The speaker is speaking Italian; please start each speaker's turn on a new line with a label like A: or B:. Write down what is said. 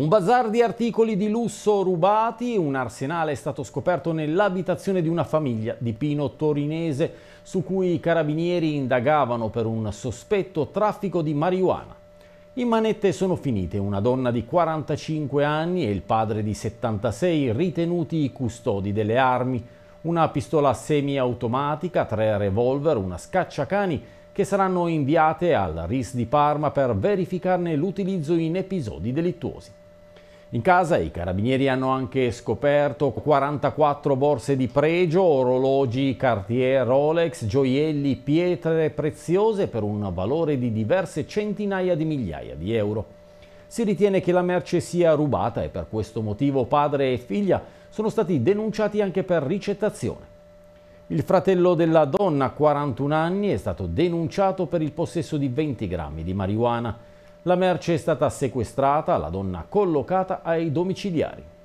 A: Un bazar di articoli di lusso rubati, un arsenale è stato scoperto nell'abitazione di una famiglia di Pino Torinese su cui i carabinieri indagavano per un sospetto traffico di marijuana. In manette sono finite una donna di 45 anni e il padre di 76 ritenuti i custodi delle armi, una pistola semiautomatica, tre revolver, una scacciacani che saranno inviate al RIS di Parma per verificarne l'utilizzo in episodi delittuosi. In casa i carabinieri hanno anche scoperto 44 borse di pregio, orologi Cartier, Rolex, gioielli, pietre preziose per un valore di diverse centinaia di migliaia di euro. Si ritiene che la merce sia rubata e per questo motivo padre e figlia sono stati denunciati anche per ricettazione. Il fratello della donna, 41 anni, è stato denunciato per il possesso di 20 grammi di marijuana. La merce è stata sequestrata, la donna collocata ai domiciliari.